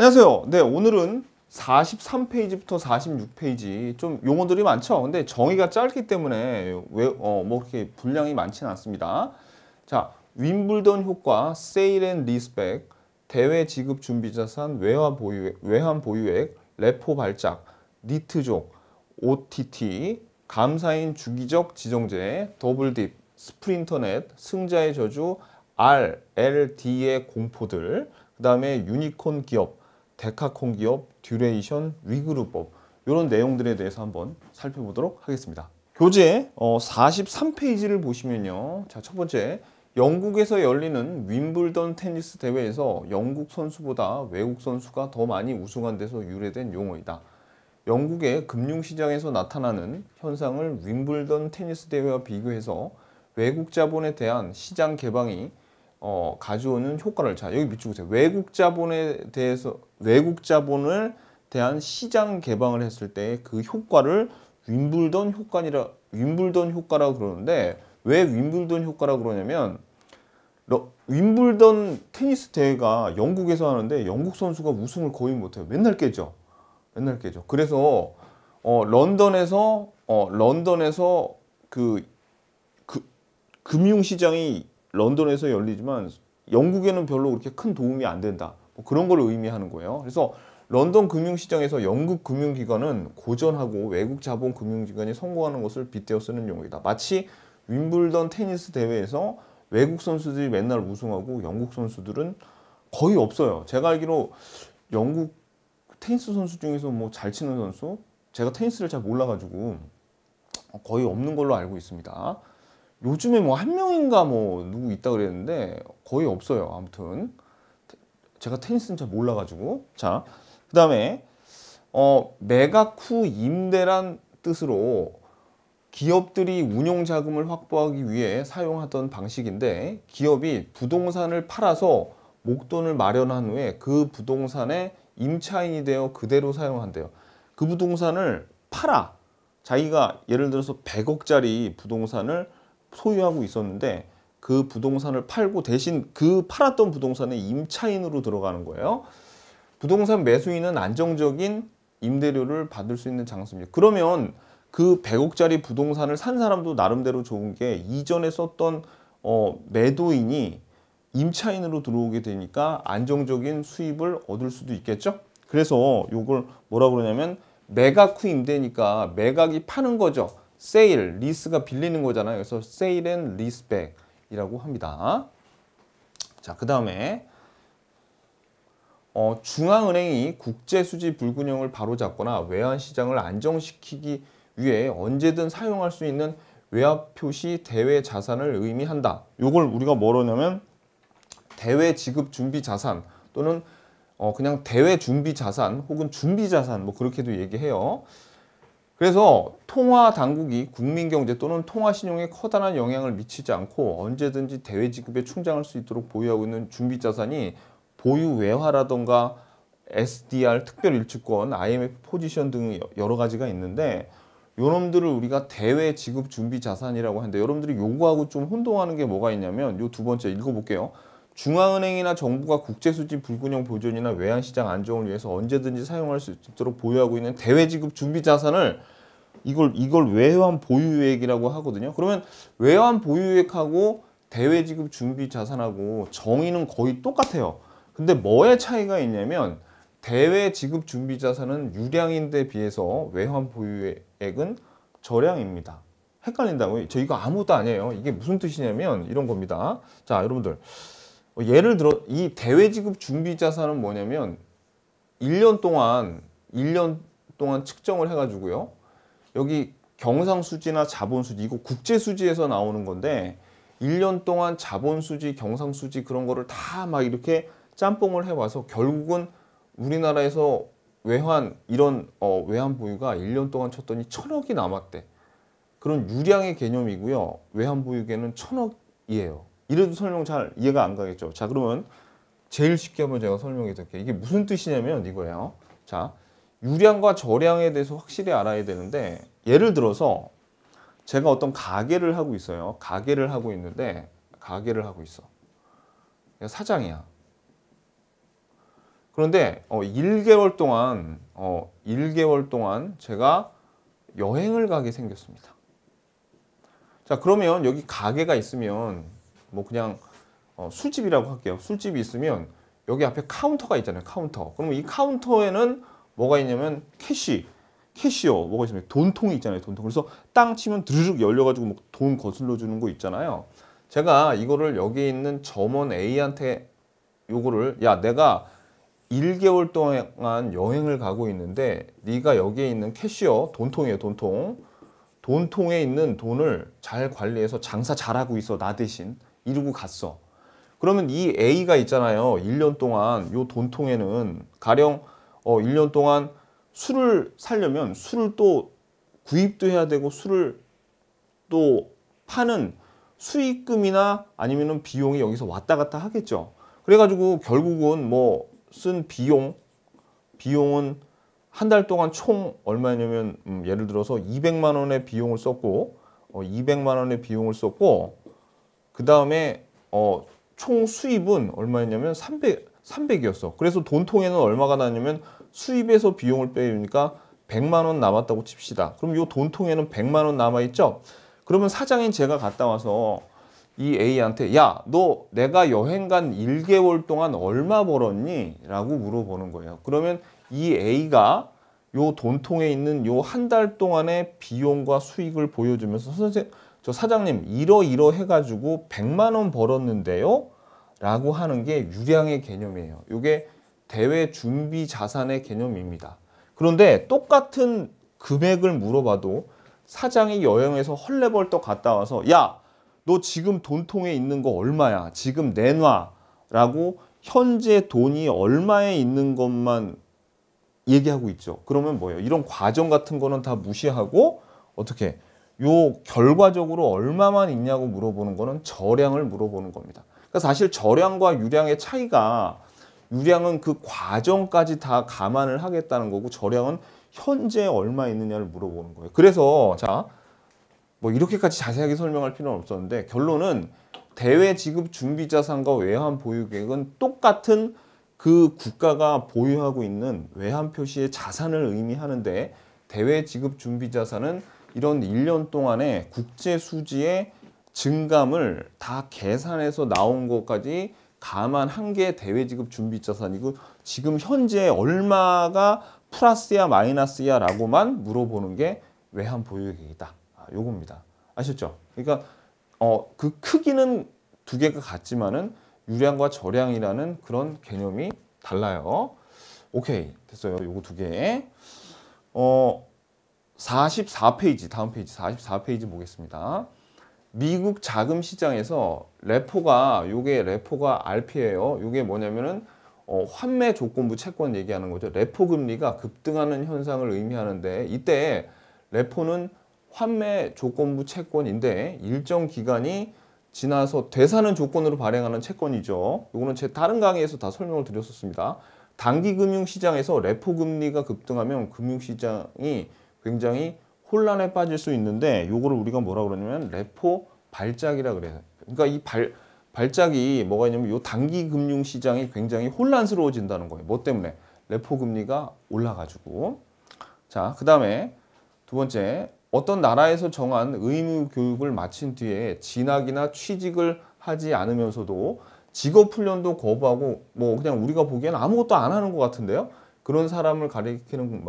안녕하세요. 네, 오늘은 43페이지부터 46페이지 좀 용어들이 많죠. 근데 정의가 짧기 때문에 왜, 어, 뭐 그렇게 분량이 많지는 않습니다. 자, 윈블던 효과, 세일 앤 리스펙, 대외 지급 준비 자산, 외환 보유액, 외환 보유액, 레포 발작, 니트족, OTT, 감사인 주기적 지정제, 더블딥, 스프린터넷, 승자의 저주, R, LD의 공포들, 그 다음에 유니콘 기업, 데카콘 기업, 듀레이션, 위그룹법 이런 내용들에 대해서 한번 살펴보도록 하겠습니다. 교재 43페이지를 어, 보시면요. 자, 첫 번째 영국에서 열리는 윈블던 테니스 대회에서 영국 선수보다 외국 선수가 더 많이 우승한 데서 유래된 용어이다. 영국의 금융시장에서 나타나는 현상을 윈블던 테니스 대회와 비교해서 외국 자본에 대한 시장 개방이 어, 가져오는 효과를 자 여기 밑줄 보세요. 외국 자본에 대해서 외국 자본을 대한 시장 개방을 했을 때 그 효과를 윈블던 효과니라 윈블던 효과라고 그러는데 왜 윈블던 효과라고 그러냐면 러, 윈블던 테니스 대회가 영국에서 하는데 영국 선수가 우승을 거의 못해요. 맨날 깨죠. 맨날 깨죠. 그래서 어, 런던에서 어, 런던에서 그, 그 금융 시장이 런던에서 열리지만 영국에는 별로 그렇게 큰 도움이 안 된다. 뭐 그런 걸 의미하는 거예요. 그래서 런던 금융시장에서 영국 금융기관은 고전하고 외국 자본 금융기관이 성공하는 것을 빗대어 쓰는 용어이다. 마치 윈블던 테니스 대회에서 외국 선수들이 맨날 우승하고 영국 선수들은 거의 없어요. 제가 알기로 영국 테니스 선수 중에서 뭐 잘 치는 선수? 제가 테니스를 잘 몰라가지고 거의 없는 걸로 알고 있습니다. 요즘에 뭐 한 명인가 뭐 누구 있다 그랬는데 거의 없어요. 아무튼 제가 테니스는 잘 몰라가지고 자 그다음에 어 매각 후 임대란 뜻으로 기업들이 운용 자금을 확보하기 위해 사용하던 방식인데 기업이 부동산을 팔아서 목돈을 마련한 후에 그 부동산에 임차인이 되어 그대로 사용한대요. 그 부동산을 팔아 자기가 예를 들어서 100억짜리 부동산을 소유하고 있었는데 그 부동산을 팔고 대신 그 팔았던 부동산에 임차인으로 들어가는 거예요. 부동산 매수인은 안정적인 임대료를 받을 수 있는 장소입니다. 그러면 그 100억짜리 부동산을 산 사람도 나름대로 좋은 게 이전에 썼던 어, 매도인이 임차인으로 들어오게 되니까 안정적인 수입을 얻을 수도 있겠죠. 그래서 이걸 뭐라 그러냐면 매각 후 임대니까 매각이 파는 거죠. 세일, 리스가 빌리는 거잖아요. 그래서 세일 은 리스백이라고 합니다. 자, 그 다음에 어, 중앙은행이 국제수지 불균형을 바로잡거나 외환시장을 안정시키기 위해 언제든 사용할 수 있는 외화표시 대외 자산을 의미한다. 이걸 우리가 뭐로냐면 대외 지급 준비 자산 또는 어, 그냥 대외 준비 자산 혹은 준비 자산 뭐 그렇게도 얘기해요. 그래서 통화 당국이 국민 경제 또는 통화 신용에 커다란 영향을 미치지 않고 언제든지 대외 지급에 충당할 수 있도록 보유하고 있는 준비 자산이 보유 외화라던가 SDR 특별 일치권, IMF 포지션 등 여러 가지가 있는데 요놈들을 우리가 대외 지급 준비 자산이라고 하는데 여러분들이 요구하고 좀 혼동하는 게 뭐가 있냐면 요 두 번째 읽어볼게요. 중앙은행이나 정부가 국제수지 불균형 보존이나 외환시장 안정을 위해서 언제든지 사용할 수 있도록 보유하고 있는 대외지급 준비 자산을 이걸 이걸 외환 보유액이라고 하거든요. 그러면 외환 보유액하고 대외지급 준비 자산하고 정의는 거의 똑같아요. 근데 뭐의 차이가 있냐면 대외지급 준비 자산은 유량인데 비해서 외환 보유액은 저량입니다. 헷갈린다고요? 저 이거 아무것도 아니에요. 이게 무슨 뜻이냐면 이런 겁니다. 자, 여러분들. 어, 예를 들어 이 대외지급 준비 자산은 뭐냐면 1년 동안 1년 동안 측정을 해가지고요. 여기 경상수지나 자본수지 이거 국제수지에서 나오는 건데 1년 동안 자본수지, 경상수지 그런 거를 다 막 이렇게 짬뽕을 해와서 결국은 우리나라에서 외환 이런 어, 외환 보유가 1년 동안 쳤더니 천억이 남았대. 그런 유량의 개념이고요. 외환 보유계는 천억이에요. 이래도 설명 잘 이해가 안 가겠죠. 자, 그러면 제일 쉽게 한번 제가 설명해 드릴게요. 이게 무슨 뜻이냐면 이거예요. 자, 유량과 저량에 대해서 확실히 알아야 되는데 예를 들어서 제가 어떤 가게를 하고 있어요. 가게를 하고 있는데 가게를 하고 있어. 사장이야. 그런데 어 1개월 동안 어 1개월 동안 제가 여행을 가게 생겼습니다. 자, 그러면 여기 가게가 있으면 뭐 그냥 어, 술집이라고 할게요. 술집이 있으면 여기 앞에 카운터가 있잖아요. 카운터. 그러면 이 카운터에는 뭐가 있냐면 캐시, 캐시어 뭐가 있습니까 돈통이 있잖아요. 돈통. 그래서 땅 치면 드르륵 열려가지고 뭐돈 거슬러 주는 거 있잖아요. 제가 이거를 여기 있는 점원 A한테 요거를 야 내가 1개월 동안 여행을 가고 있는데 네가 여기에 있는 캐시어 돈통이에요 돈통 돈통에 있는 돈을 잘 관리해서 장사 잘하고 있어 나 대신 이러고 갔어. 그러면 이 A가 있잖아요. 1년 동안 요 돈통에는 가령 어 1년 동안 술을 살려면 술을 또 구입도 해야 되고 술을 또 파는 수익금이나 아니면 비용이 여기서 왔다 갔다 하겠죠. 그래가지고 결국은 뭐 쓴 비용, 비용은 한 달 동안 총 얼마냐면 음 예를 들어서 200만 원의 비용을 썼고 어 200만 원의 비용을 썼고 그 다음에 어, 총 수입은 얼마였냐면 300, 300이었어. 그래서 돈통에는 얼마가 나냐면 수입에서 비용을 빼니까 100만 원 남았다고 칩시다. 그럼 요 돈통에는 100만 원 남아 있죠? 그러면 사장인 제가 갔다 와서 이 A한테 야, 너 내가 여행 간 1개월 동안 얼마 벌었니? 라고 물어보는 거예요. 그러면 이 A가 요 돈통에 있는 요 한 달 동안의 비용과 수익을 보여주면서 선생 님저 사장님 이러이러 해가지고 100만 원 벌었는데요. 라고 하는 게 유량의 개념이에요. 이게 대외 준비 자산의 개념입니다. 그런데 똑같은 금액을 물어봐도 사장이 여행에서 헐레벌떡 갔다 와서 야 너 지금 돈통에 있는 거 얼마야 지금 내놔 라고 현재 돈이 얼마에 있는 것만 얘기하고 있죠 그러면 뭐예요 이런 과정 같은 거는 다 무시하고 어떻게 요 결과적으로 얼마만 있냐고 물어보는 거는 저량을 물어보는 겁니다. 그러니까 사실 저량과 유량의 차이가 유량은 그 과정까지 다 감안을 하겠다는 거고 저량은 현재 얼마 있느냐를 물어보는 거예요. 그래서 자, 뭐 이렇게까지 자세하게 설명할 필요는 없었는데 결론은 대외 지급 준비 자산과 외환 보유 계획은 똑같은 그 국가가 보유하고 있는 외환 표시의 자산을 의미하는데 대외 지급 준비 자산은 이런 1년 동안에 국제 수지의 증감을 다 계산해서 나온 것까지 감안한 게 대외 지급 준비 자산이고 지금 현재 얼마가 플러스야 마이너스야라고만 물어보는 게 외환 보유액이다. 아, 요겁니다. 아셨죠? 그러니까 어, 그 크기는 두 개가 같지만은 유량과 저량이라는 그런 개념이 달라요. 오케이 됐어요. 요거 두 개. 어 44페이지 다음 페이지 44페이지 보겠습니다. 미국 자금 시장에서 레포가 요게 레포가 RP예요. 요게 뭐냐면은 어, 환매 조건부 채권 얘기하는 거죠. 레포 금리가 급등하는 현상을 의미하는데 이때 레포는 환매 조건부 채권인데 일정 기간이 지나서 되사는 조건으로 발행하는 채권이죠. 요거는 제 다른 강의에서 다 설명을 드렸었습니다. 단기 금융 시장에서 레포 금리가 급등하면 금융 시장이 굉장히 혼란에 빠질 수 있는데 요거를 우리가 뭐라 그러냐면 레포 발작이라 그래요. 그러니까 이 발, 발작이 뭐가 있냐면 요 단기 금융 시장이 굉장히 혼란스러워진다는 거예요. 뭐 때문에? 레포 금리가 올라가지고. 자, 그다음에 두 번째 어떤 나라에서 정한 의무 교육을 마친 뒤에 진학이나 취직을 하지 않으면서도 직업 훈련도 거부하고 뭐 그냥 우리가 보기에는 아무것도 안 하는 것 같은데요. 그런 사람을 가리키는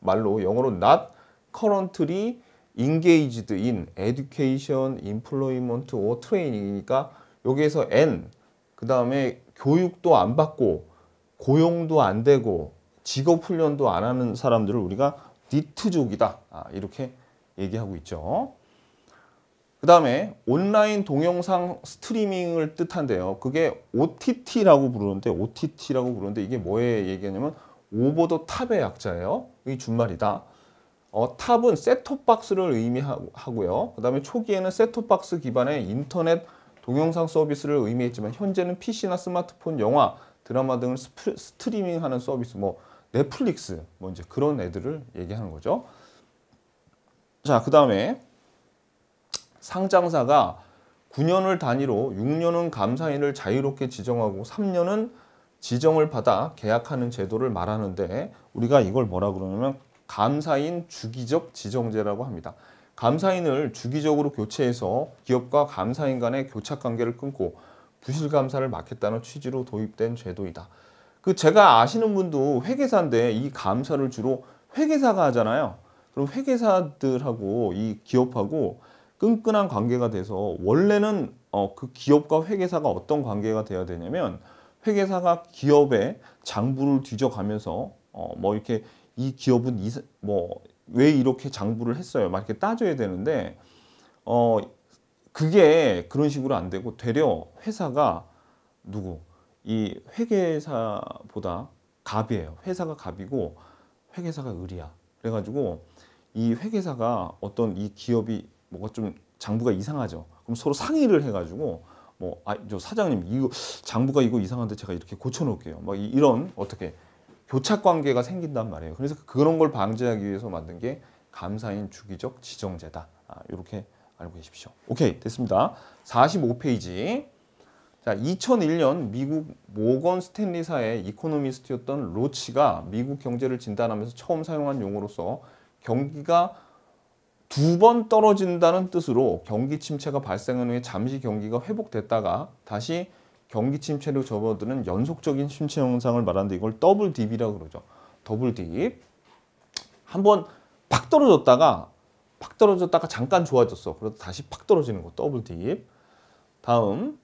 말로 영어로 not 커런트리 인게이지드 인 에듀케이션 인플로이먼트 오 a 레 i o 이니까 여기에서 n 그 다음에 교육도 안 받고 고용도 안 되고 직업훈련도 안 하는 사람들을 우리가 니트족이다 아, 이렇게 얘기하고 있죠. 그 다음에 온라인 동영상 스트리밍을 뜻한데요. 그게 OTT라고 부르는데 OTT라고 부르는데 이게 뭐에 얘기하냐면 오버 더 탑의 약자예요. 이게 준말이다. 어, 탑은 셋톱박스를 의미하고요. 그 다음에 초기에는 셋톱박스 기반의 인터넷 동영상 서비스를 의미했지만 현재는 PC나 스마트폰, 영화, 드라마 등을 스프, 스트리밍하는 서비스, 뭐 넷플릭스, 뭐 이제 그런 애들을 얘기하는 거죠. 자, 그 다음에 상장사가 9년을 단위로 6년은 감사인을 자유롭게 지정하고 3년은 지정을 받아 계약하는 제도를 말하는데 우리가 이걸 뭐라 그러냐면 감사인 주기적 지정제라고 합니다. 감사인을 주기적으로 교체해서 기업과 감사인 간의 교착 관계를 끊고 부실 감사를 막겠다는 취지로 도입된 제도이다. 그 제가 아시는 분도 회계사인데 이 감사를 주로 회계사가 하잖아요. 그럼 회계사들하고 이 기업하고 끈끈한 관계가 돼서 원래는 어, 그 기업과 회계사가 어떤 관계가 돼야 되냐면 회계사가 기업의 장부를 뒤져가면서 어, 뭐 이렇게 이 기업은 이, 뭐왜 이렇게 장부를 했어요 막 이렇게 따져야 되는데 어 그게 그런 식으로 안 되고 되려 회사가 누구 이 회계사보다 갑이에요 회사가 갑이고 회계사가 을이야 그래가지고 이 회계사가 어떤 이 기업이 뭐가 좀 장부가 이상하죠 그럼 서로 상의를 해가지고 뭐, 아, 저 사장님, 이거, 장부가 이거 이상한데 제가 이렇게 고쳐놓을게요. 막 뭐 이런, 어떻게, 교착 관계가 생긴단 말이에요. 그래서 그런 걸 방지하기 위해서 만든 게 감사인 주기적 지정제다. 아, 이렇게 알고 계십시오. 오케이 됐습니다. 45페이지 자 2001년 미국 모건 스탠리사의 이코노미스트였던 로치가 미국 경제를 진단하면서 처음 사용한 용어로서 경기가 두 번 떨어진다는 뜻으로 경기 침체가 발생한 후에 잠시 경기가 회복됐다가 다시 경기 침체로 접어드는 연속적인 침체 현상을 말하는데 이걸 더블 딥이라고 그러죠. 더블 딥. 한번 팍 떨어졌다가 팍 떨어졌다가 잠깐 좋아졌어. 그래서 다시 팍 떨어지는 거 더블 딥. 다음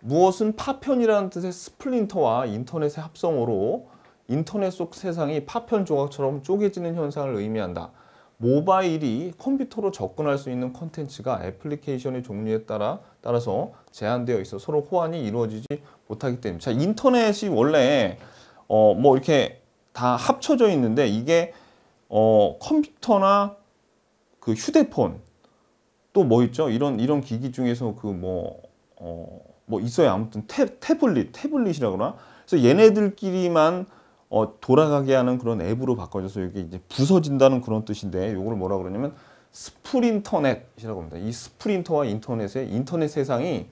무엇은 파편이라는 뜻의 스플린터와 인터넷의 합성어로 인터넷 속 세상이 파편 조각처럼 쪼개지는 현상을 의미한다. 모바일이 컴퓨터로 접근할 수 있는 컨텐츠가 애플리케이션의 종류에 따라 따라서 제한되어 있어 서로 호환이 이루어지지 못하기 때문에 자 인터넷이 원래 어 뭐 이렇게 다 합쳐져 있는데 이게 어 컴퓨터나 그 휴대폰 또 뭐 있죠 이런 이런 기기 중에서 그 뭐 어뭐 어, 뭐있어요 아무튼 태, 태블릿 태블릿이라거나 그래서 얘네들끼리만 어, 돌아가게 하는 그런 앱으로 바꿔져서 이게 이제 부서진다는 그런 뜻인데 이걸 뭐라 그러냐면 스프린터넷이라고 합니다. 이 스프린터와 인터넷의 인터넷 세상이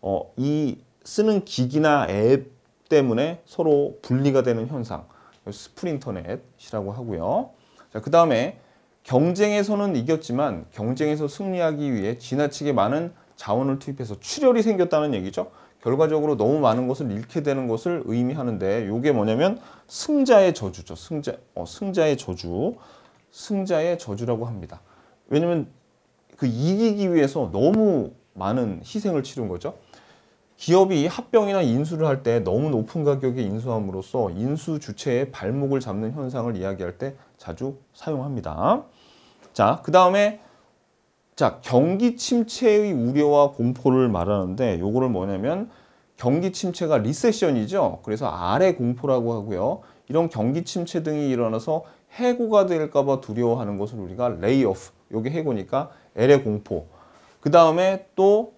어, 이 쓰는 기기나 앱 때문에 서로 분리가 되는 현상 스프린터넷이라고 하고요. 자, 그 다음에 경쟁에서는 이겼지만 경쟁에서 승리하기 위해 지나치게 많은 자원을 투입해서 출혈이 생겼다는 얘기죠. 결과적으로 너무 많은 것을 잃게 되는 것을 의미하는데 이게 뭐냐면 승자의 저주죠. 승자, 어, 승자의 저주, 승자의 저주라고 합니다. 왜냐면 그 이기기 위해서 너무 많은 희생을 치른 거죠. 기업이 합병이나 인수를 할 때 너무 높은 가격에 인수함으로써 인수 주체의 발목을 잡는 현상을 이야기할 때 자주 사용합니다. 자, 그 다음에 자, 경기 침체의 우려와 공포를 말하는데 요거를 뭐냐면 경기 침체가 리세션이죠. 그래서 아래 공포라고 하고요. 이런 경기 침체 등이 일어나서 해고가 될까 봐 두려워하는 것을 우리가 레이오프, 요게 해고니까 L의 공포. 그 다음에 또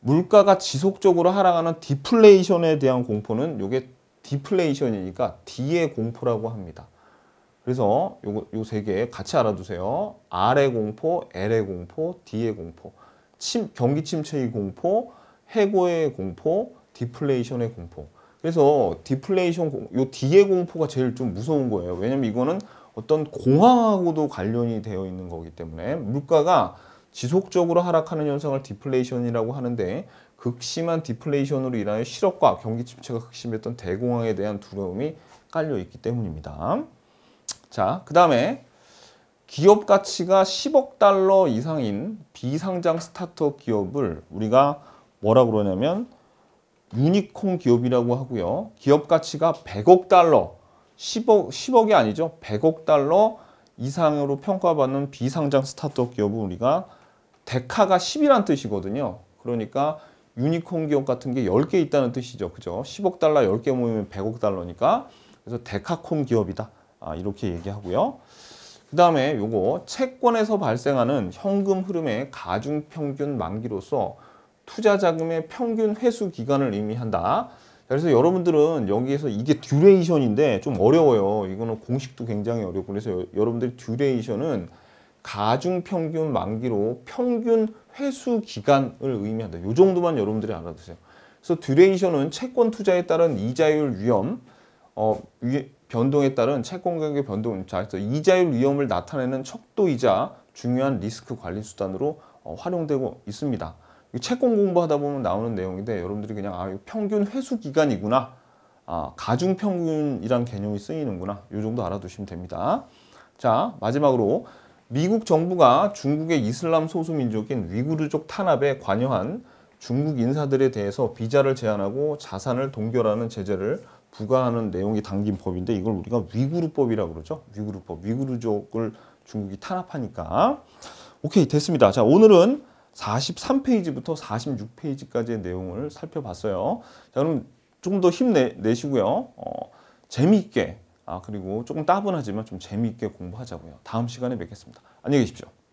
물가가 지속적으로 하락하는 디플레이션에 대한 공포는 요게 디플레이션이니까 D의 공포라고 합니다. 그래서 요거 요 세 개 같이 알아두세요. R의 공포, L의 공포, D의 공포. 침, 경기 침체의 공포, 해고의 공포, 디플레이션의 공포. 그래서 디플레이션 요 D의 공포가 제일 좀 무서운 거예요. 왜냐면 이거는 어떤 공황하고도 관련이 되어 있는 거기 때문에 물가가 지속적으로 하락하는 현상을 디플레이션이라고 하는데 극심한 디플레이션으로 인하여 실업과 경기 침체가 극심했던 대공황에 대한 두려움이 깔려 있기 때문입니다. 자, 그 다음에 기업 가치가 10억 달러 이상인 비상장 스타트업 기업을 우리가 뭐라 그러냐면 유니콘 기업이라고 하고요. 기업 가치가 100억 달러, 10억, 10억이 아니죠. 100억 달러 이상으로 평가받는 비상장 스타트업 기업은 우리가 데카가 10이란 뜻이거든요. 그러니까 유니콘 기업 같은 게 10개 있다는 뜻이죠. 그죠? 10억 달러 10개 모이면 100억 달러니까 그래서 데카콘 기업이다. 아, 이렇게 얘기하고요. 그 다음에 요거 채권에서 발생하는 현금 흐름의 가중평균 만기로서 투자 자금의 평균 회수 기간을 의미한다. 그래서 여러분들은 여기에서 이게 듀레이션인데 좀 어려워요. 이거는 공식도 굉장히 어렵고 그래서 여, 러분들 듀레이션은 가중평균 만기로 평균 회수 기간을 의미한다. 요 정도만 여러분들이 알아두세요. 그래서 듀레이션은 채권 투자에 따른 이자율 위험, 어, 위, 변동에 따른 채권 가격의 변동, 자, 그래서 이자율 위험을 나타내는 척도이자 중요한 리스크 관리 수단으로 어, 활용되고 있습니다. 채권 공부하다 보면 나오는 내용인데 여러분들이 그냥 아, 평균 회수 기간이구나. 아, 가중평균이란 개념이 쓰이는구나. 이 정도 알아두시면 됩니다. 자, 마지막으로 미국 정부가 중국의 이슬람 소수민족인 위구르족 탄압에 관여한 중국 인사들에 대해서 비자를 제한하고 자산을 동결하는 제재를 부과하는 내용이 담긴 법인데 이걸 우리가 위구르법이라고 그러죠. 위구르법, 위구르족을 중국이 탄압하니까 오케이 됐습니다. 자 오늘은 43페이지부터 46페이지까지의 내용을 살펴봤어요. 자 그럼 조금 더 힘내시고요. 어, 재미있게 아 그리고 조금 따분하지만 좀 재미있게 공부하자고요. 다음 시간에 뵙겠습니다. 안녕히 계십시오.